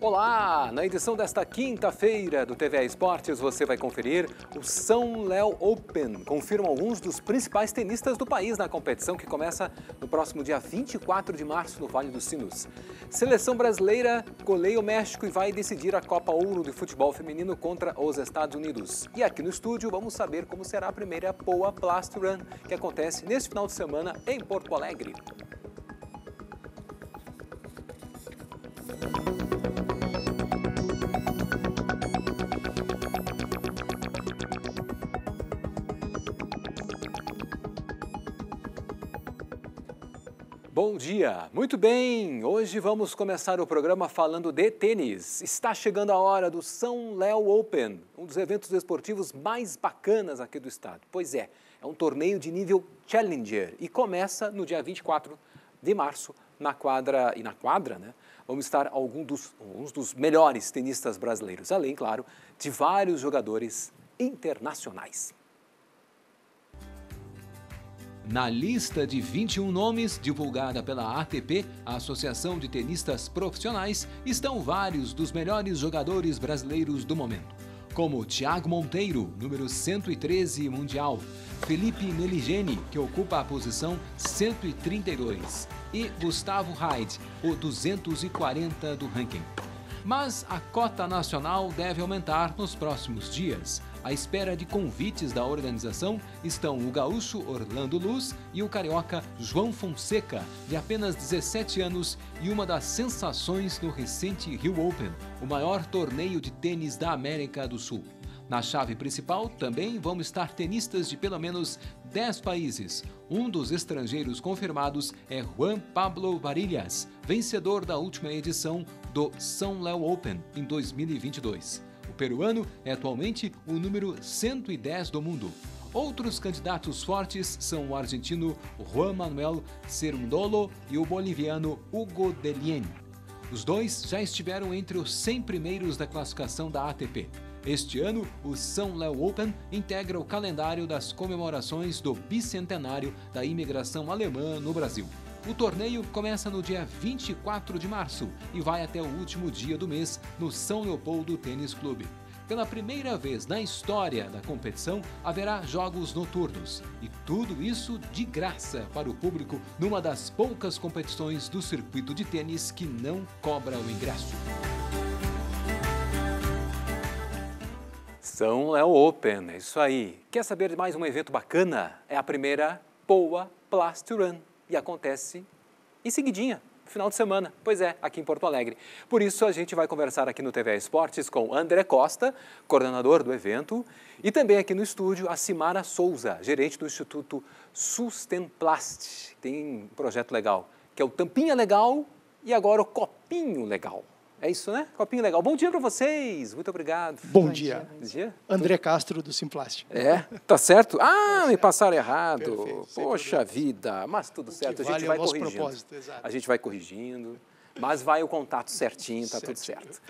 Olá! Na edição desta quinta-feira do TVA Esportes, você vai conferir o São Léo Open. Confirma alguns dos principais tenistas do país na competição que começa no próximo dia 24 de março no Vale dos Sinos. Seleção brasileira goleia o México e vai decidir a Copa Ouro de Futebol Feminino contra os Estados Unidos. E aqui no estúdio vamos saber como será a primeira Poa Plast Run que acontece neste final de semana em Porto Alegre. Bom dia, muito bem! Hoje vamos começar o programa falando de tênis. Está chegando a hora do São Léo Open, um dos eventos esportivos mais bacanas aqui do estado. Pois é, é um torneio de nível Challenger e começa no dia 24 de março na quadra e na quadra, né? Vamos estar alguns dos, alguns dos melhores tenistas brasileiros, além, claro, de vários jogadores internacionais. Na lista de 21 nomes divulgada pela ATP, a Associação de Tenistas Profissionais, estão vários dos melhores jogadores brasileiros do momento, como Thiago Monteiro, número 113 mundial, Felipe Neligeni, que ocupa a posição 132, e Gustavo Hyde, o 240 do ranking. Mas a cota nacional deve aumentar nos próximos dias. À espera de convites da organização estão o gaúcho Orlando Luz e o carioca João Fonseca, de apenas 17 anos e uma das sensações no recente Rio Open, o maior torneio de tênis da América do Sul. Na chave principal também vão estar tenistas de pelo menos 10 países. Um dos estrangeiros confirmados é Juan Pablo Varillas, vencedor da última edição do São Léo Open em 2022 peruano é atualmente o número 110 do mundo. Outros candidatos fortes são o argentino Juan Manuel Cerundolo e o boliviano Hugo Delien. Os dois já estiveram entre os 100 primeiros da classificação da ATP. Este ano, o São Léo Open integra o calendário das comemorações do bicentenário da imigração alemã no Brasil. O torneio começa no dia 24 de março e vai até o último dia do mês no São Leopoldo Tênis Clube. Pela primeira vez na história da competição, haverá jogos noturnos e tudo isso de graça para o público numa das poucas competições do circuito de tênis que não cobra o ingresso. São Léo Open, é isso aí. Quer saber de mais um evento bacana? É a primeira Poa Plasturan e acontece em seguidinha, final de semana. Pois é, aqui em Porto Alegre. Por isso, a gente vai conversar aqui no TV Esportes com André Costa, coordenador do evento, e também aqui no estúdio a Simara Souza, gerente do Instituto Sustenplast. Tem um projeto legal, que é o Tampinha Legal e agora o Copinho Legal. É isso, né? Copinho legal. Bom dia para vocês. Muito obrigado. Bom, Bom dia. dia. Bom dia. André Castro do Simplast. É, tá certo? Ah, tá me passaram errado. Perfeito, Poxa vida, mas tudo certo. A gente vale é vai corrigindo. Propósito, A gente vai corrigindo, mas vai o contato certinho, tá certo. tudo certo.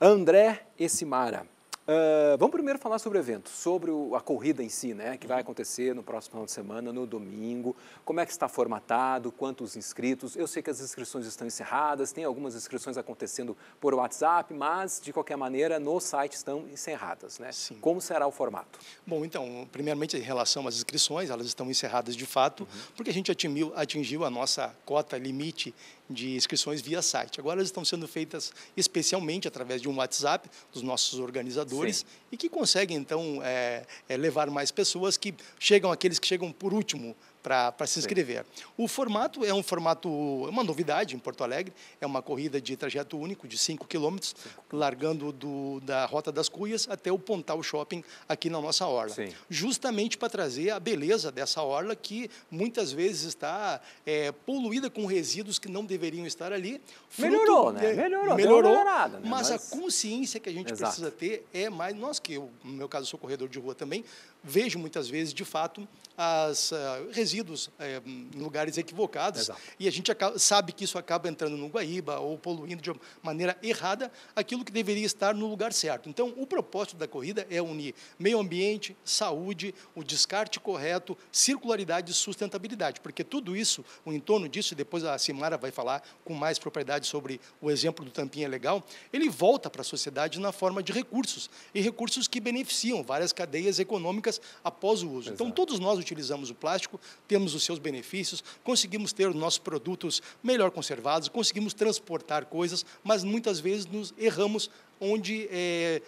André Essimara. Uh, vamos primeiro falar sobre o evento, sobre o, a corrida em si, né? Que vai uhum. acontecer no próximo final de semana, no domingo. Como é que está formatado? Quantos inscritos? Eu sei que as inscrições estão encerradas, tem algumas inscrições acontecendo por WhatsApp, mas de qualquer maneira no site estão encerradas, né? Sim. Como será o formato? Bom, então, primeiramente em relação às inscrições, elas estão encerradas de fato, uhum. porque a gente atingiu, atingiu a nossa cota limite de inscrições via site. Agora elas estão sendo feitas especialmente através de um WhatsApp dos nossos organizadores Sim. e que conseguem, então, é, é levar mais pessoas que chegam, aqueles que chegam por último para se inscrever. Sim. O formato é um formato, é uma novidade em Porto Alegre, é uma corrida de trajeto único de 5 quilômetros, largando do, da Rota das Cuias até o Pontal Shopping aqui na nossa orla. Sim. Justamente para trazer a beleza dessa orla que muitas vezes está é, poluída com resíduos que não deveriam estar ali. melhorou, né? Melhorou, melhorou né? mas, a consciência que a gente Exato. precisa ter é mais... Nós que, eu, no meu caso, sou corredor de rua também, vejo muitas vezes, de fato, as, uh, resíduos é, em lugares equivocados. Exato. E a gente acaba, sabe que isso acaba entrando no Guaíba ou poluindo de maneira errada aquilo que deveria estar no lugar certo. Então, o propósito da corrida é unir meio ambiente, saúde, o descarte correto, circularidade e sustentabilidade, porque tudo isso, o entorno disso, e depois a Simara vai falar com mais propriedade sobre o exemplo do Tampinha Legal, ele volta para a sociedade na forma de recursos, e recursos que beneficiam várias cadeias econômicas após o uso. Então, Exato. Então, todos nós utilizamos o plástico, temos os seus benefícios, conseguimos ter os nossos produtos melhor conservados, conseguimos transportar coisas, mas muitas vezes nos erramos onde é,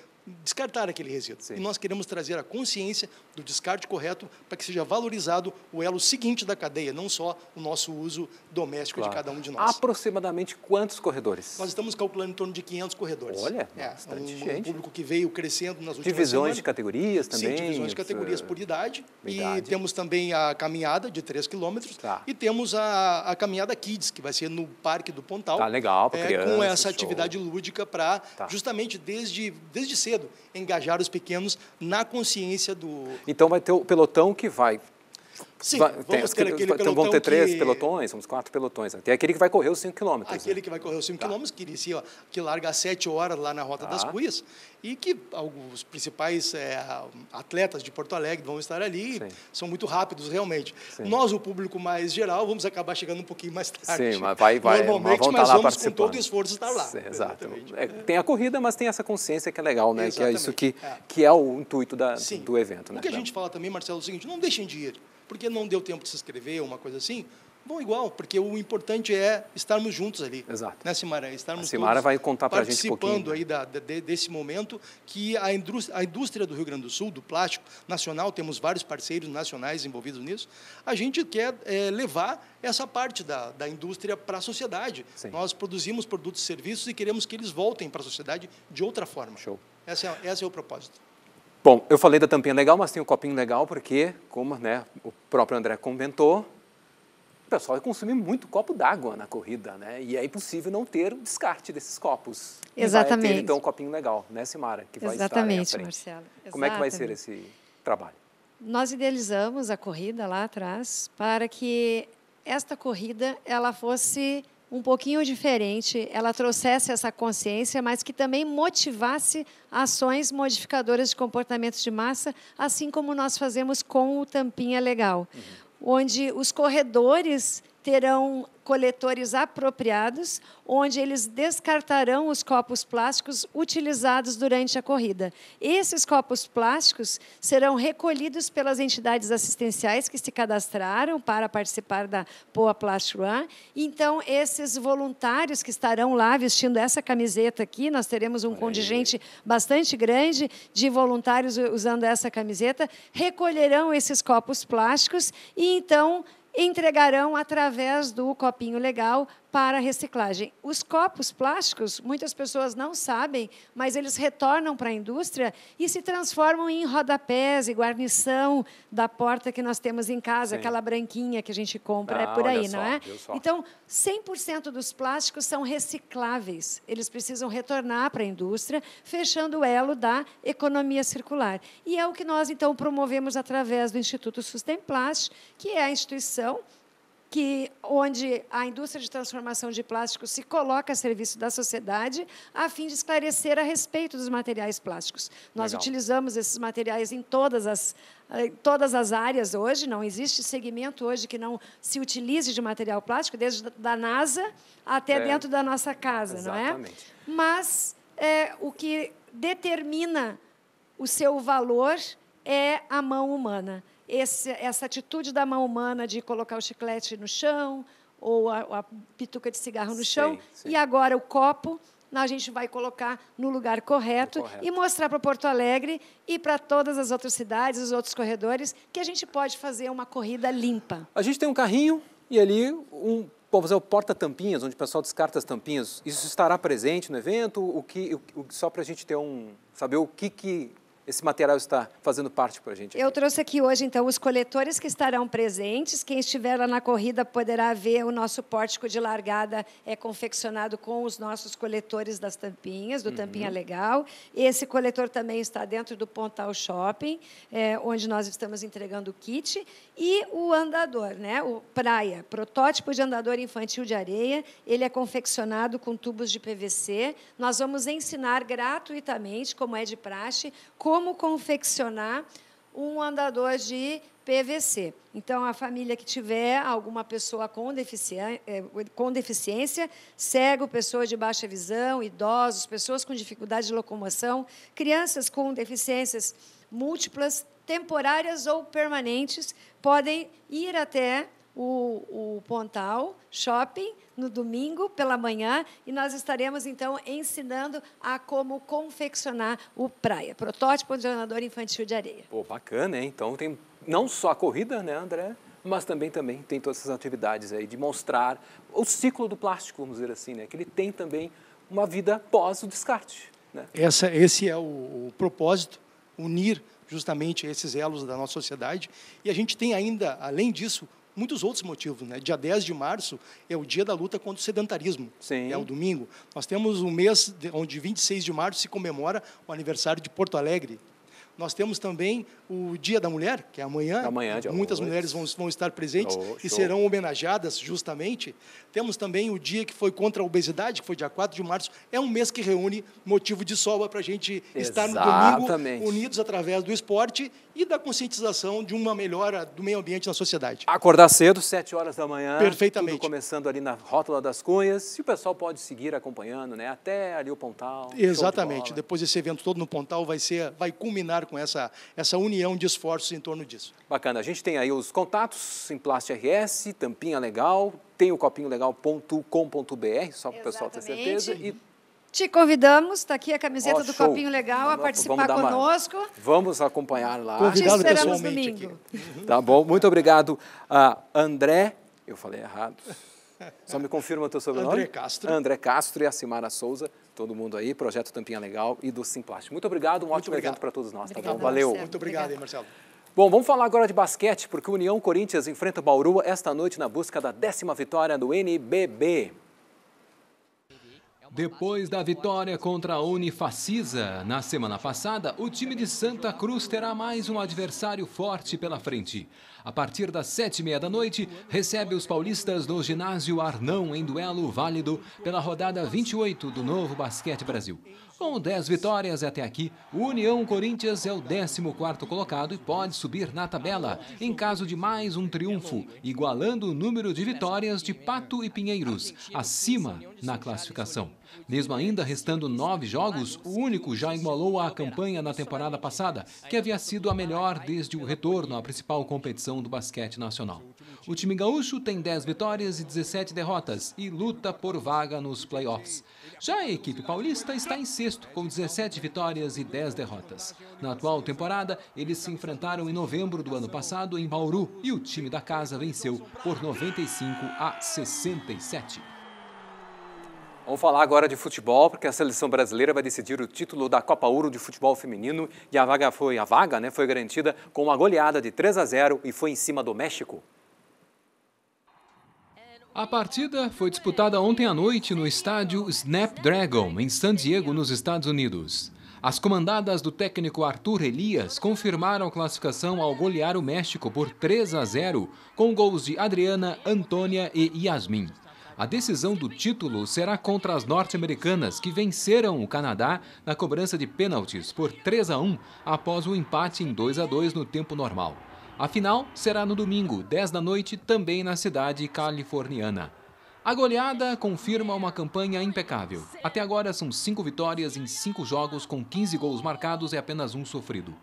descartar aquele resíduo. Sim. E nós queremos trazer a consciência do descarte correto para que seja valorizado o elo seguinte da cadeia, não só o nosso uso doméstico claro. de cada um de nós. Aproximadamente quantos corredores? Nós estamos calculando em torno de 500 corredores. Olha, é, bastante tá um, gente. Um público que veio crescendo nas últimas Divisões semanas. de categorias também? Sim, divisões de categorias é por idade. idade. E temos também a caminhada de 3 quilômetros. Tá. E temos a, a, caminhada Kids, que vai ser no Parque do Pontal. Tá legal, para é, Com essa show. atividade lúdica para, tá. justamente desde, desde cedo, cedo, engajar os pequenos na consciência do. Então vai ter o pelotão que vai Sim, Va vamos tem, ter aquele então, Vão ter três que... pelotões, uns quatro pelotões. Tem aquele que vai correr os cinco quilômetros né? Aquele né? que vai correr os cinco tá. km, que inicia, que larga às sete horas lá na Rota tá. das Cuias, e que alguns principais é, atletas de Porto Alegre vão estar ali, são muito rápidos realmente. Sim. Nós, o público mais geral, vamos acabar chegando um pouquinho mais tarde. Sim, mas vai, vai. Normalmente, estar mas tá vamos com todo o esforço estar lá. Sim, exato. É, tem a corrida, mas tem essa consciência que é legal, né? Exatamente. Que é isso que é, que é o intuito da, do evento. Né? O que a gente fala também, Marcelo, é o seguinte, não deixem de ir, porque não deu tempo de se inscrever, uma coisa assim, bom igual, porque o importante é estarmos juntos ali. Exato. Né, Simara? Estarmos a Simara vai contar para a gente um Participando aí de, desse momento que a indústria, a indústria do Rio Grande do Sul, do plástico nacional, temos vários parceiros nacionais envolvidos nisso, a gente quer é, levar essa parte da, da indústria para a sociedade. Sim. Nós produzimos produtos e serviços e queremos que eles voltem para a sociedade de outra forma. Show. é, esse é o propósito. Bom, eu falei da tampinha legal, mas tem o copinho legal porque, como né, o próprio André comentou, o pessoal consumir muito copo d'água na corrida, né? E é impossível não ter o descarte desses copos. Exatamente. Ter, então, um copinho legal, né, Simara? Que vai Exatamente, estar Marcelo. Exatamente. Como é que vai ser esse trabalho? Nós idealizamos a corrida lá atrás para que esta corrida ela fosse um pouquinho diferente, ela trouxesse essa consciência, mas que também motivasse ações modificadoras de comportamento de massa, assim como nós fazemos com o Tampinha Legal, uhum. onde os corredores terão coletores apropriados, onde eles descartarão os copos plásticos utilizados durante a corrida. Esses copos plásticos serão recolhidos pelas entidades assistenciais que se cadastraram para participar da Poa Plast Run. Então, esses voluntários que estarão lá vestindo essa camiseta aqui, nós teremos um contingente bastante grande de voluntários usando essa camiseta, recolherão esses copos plásticos e então entregarão através do copinho legal para a reciclagem. Os copos plásticos, muitas pessoas não sabem, mas eles retornam para a indústria e se transformam em rodapés e guarnição da porta que nós temos em casa, Sim. aquela branquinha que a gente compra, é ah, é por aí, só, não é? Então, 100% dos plásticos são recicláveis. Eles precisam retornar para a indústria, fechando o elo da economia circular. E é o que nós, então, promovemos através do Instituto Plástico, que é a instituição que onde a indústria de transformação de plástico se coloca a serviço da sociedade a fim de esclarecer a respeito dos materiais plásticos. Nós Legal. utilizamos esses materiais em todas as eh, em todas as áreas hoje, não existe segmento hoje que não se utilize de material plástico, desde da NASA até é. dentro da nossa casa, Exatamente. não é? Mas é, o que determina o seu valor é a mão humana esse, essa atitude da mão humana de colocar o chiclete no chão ou a, a pituca de cigarro no chão e agora o copo a gente vai colocar no lugar correto, correto. e mostrar para Porto Alegre e para todas as outras cidades, os outros corredores, que a gente pode fazer uma corrida limpa. A gente tem um carrinho e ali um vamos fazer o porta-tampinhas, onde o pessoal descarta as tampinhas. Isso estará presente no evento? O que, o, só para a gente ter um saber o que, que esse material está fazendo parte para a gente. Aqui. Eu trouxe aqui hoje, então, os coletores que estarão presentes. Quem estiver lá na corrida poderá ver o nosso pórtico de largada é confeccionado com os nossos coletores das tampinhas, do uhum. Tampinha Legal. Esse coletor também está dentro do Pontal Shopping, é, onde nós estamos entregando o kit. E o andador, né? o Praia, protótipo de andador infantil de areia. Ele é confeccionado com tubos de PVC. Nós vamos ensinar gratuitamente, como é de praxe, como como confeccionar um andador de PVC. Então, a família que tiver alguma pessoa com, deficiência, eh, com deficiência, cego, pessoas de baixa visão, idosos, pessoas com dificuldade de locomoção, crianças com deficiências múltiplas, temporárias ou permanentes, podem ir até o, o Pontal Shopping no domingo pela manhã e nós estaremos então ensinando a como confeccionar o praia, protótipo de nadador infantil de areia. Pô, bacana, hein? Então tem não só a corrida, né, André? Mas também, também tem todas essas atividades aí de mostrar o ciclo do plástico, vamos dizer assim, né? Que ele tem também uma vida pós o descarte. Né? Essa, esse é o, o propósito, unir justamente esses elos da nossa sociedade. E a gente tem ainda, além disso, muitos outros motivos. Né? Dia 10 de março é o dia da luta contra o sedentarismo. Sim. É o domingo. Nós temos um mês onde 26 de março se comemora o aniversário de Porto Alegre. Nós temos também o Dia da Mulher, que é amanhã. amanhã Muitas hoje. mulheres vão, vão, estar presentes oh, e serão homenageadas justamente. Temos também o dia que foi contra a obesidade, que foi dia 4 de março. É um mês que reúne motivo de sobra para a gente Exatamente. estar no domingo unidos através do esporte e da conscientização de uma melhora do meio ambiente na sociedade. Acordar cedo, 7 horas da manhã. Perfeitamente. Tudo começando ali na Rótula das Cunhas. E o pessoal pode seguir acompanhando, né? Até ali o Pontal. Exatamente. De Depois desse evento todo no Pontal vai ser, vai culminar com essa, essa união de esforços em torno disso. Bacana. A gente tem aí os contatos em Plast RS, Tampinha Legal, tem o copinholegal.com.br, só para o pessoal ter certeza, e te convidamos, está aqui a camiseta oh, do Copinho Legal a participar vamos conosco. Uma, vamos acompanhar lá. Convidado Te esperamos domingo. Aqui. Uhum. Tá bom, muito obrigado. a André, eu falei errado. Só me confirma o teu sobrenome. André Castro. André Castro e a Simara Souza, todo mundo aí, Projeto Tampinha Legal e do Simplast. Muito obrigado, um ótimo obrigado. evento para todos nós, Obrigada, tá bom? Valeu. Marcelo. Muito obrigado, obrigado. Marcelo. Bom, vamos falar agora de basquete, porque o União Corinthians enfrenta o Bauru esta noite na busca da décima vitória do NBB. Depois da vitória contra a Unifacisa na semana passada, o time de Santa Cruz terá mais um adversário forte pela frente a partir das sete e meia da noite, recebe os paulistas no ginásio Arnão em duelo válido pela rodada 28 do Novo Basquete Brasil. Com 10 vitórias até aqui, o União Corinthians é o 14º colocado e pode subir na tabela em caso de mais um triunfo, igualando o número de vitórias de Pato e Pinheiros, acima na classificação. Mesmo ainda restando nove jogos, o único já igualou a campanha na temporada passada, que havia sido a melhor desde o retorno à principal competição do basquete nacional. O time gaúcho tem 10 vitórias e 17 derrotas e luta por vaga nos playoffs. Já a equipe paulista está em sexto, com 17 vitórias e 10 derrotas. Na atual temporada, eles se enfrentaram em novembro do ano passado em Bauru e o time da casa venceu por 95 a 67. Vamos falar agora de futebol, porque a seleção brasileira vai decidir o título da Copa Ouro de futebol feminino e a vaga foi a vaga, né, foi garantida com uma goleada de 3 a 0 e foi em cima do México. A partida foi disputada ontem à noite no estádio Snapdragon, em San Diego, nos Estados Unidos. As comandadas do técnico Arthur Elias confirmaram a classificação ao golear o México por 3 a 0, com gols de Adriana, Antônia e Yasmin. A decisão do título será contra as norte-americanas, que venceram o Canadá na cobrança de pênaltis por 3 a 1 após o um empate em 2 a 2 no tempo normal. A final será no domingo, 10 da noite, também na cidade californiana. A goleada confirma uma campanha impecável. Até agora são cinco vitórias em cinco jogos, com 15 gols marcados e apenas um sofrido.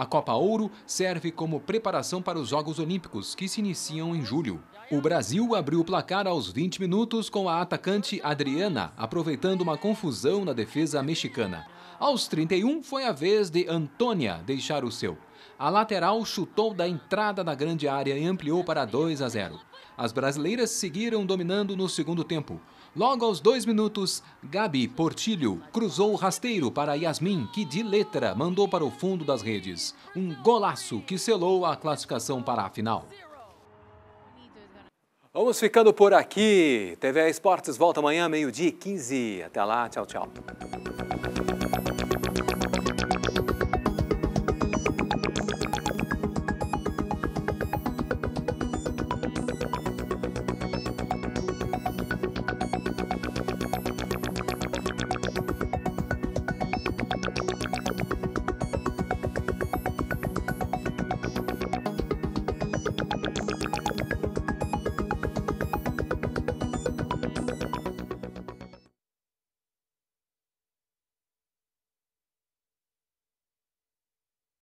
A Copa Ouro serve como preparação para os Jogos Olímpicos, que se iniciam em julho. O Brasil abriu o placar aos 20 minutos com a atacante Adriana, aproveitando uma confusão na defesa mexicana. Aos 31 foi a vez de Antônia deixar o seu. A lateral chutou da entrada da grande área e ampliou para 2 a 0. As brasileiras seguiram dominando no segundo tempo. Logo aos dois minutos, Gabi Portilho cruzou o rasteiro para Yasmin, que de letra mandou para o fundo das redes. Um golaço que selou a classificação para a final. Vamos ficando por aqui. TV Esportes volta amanhã, meio-dia 15. Até lá, tchau, tchau.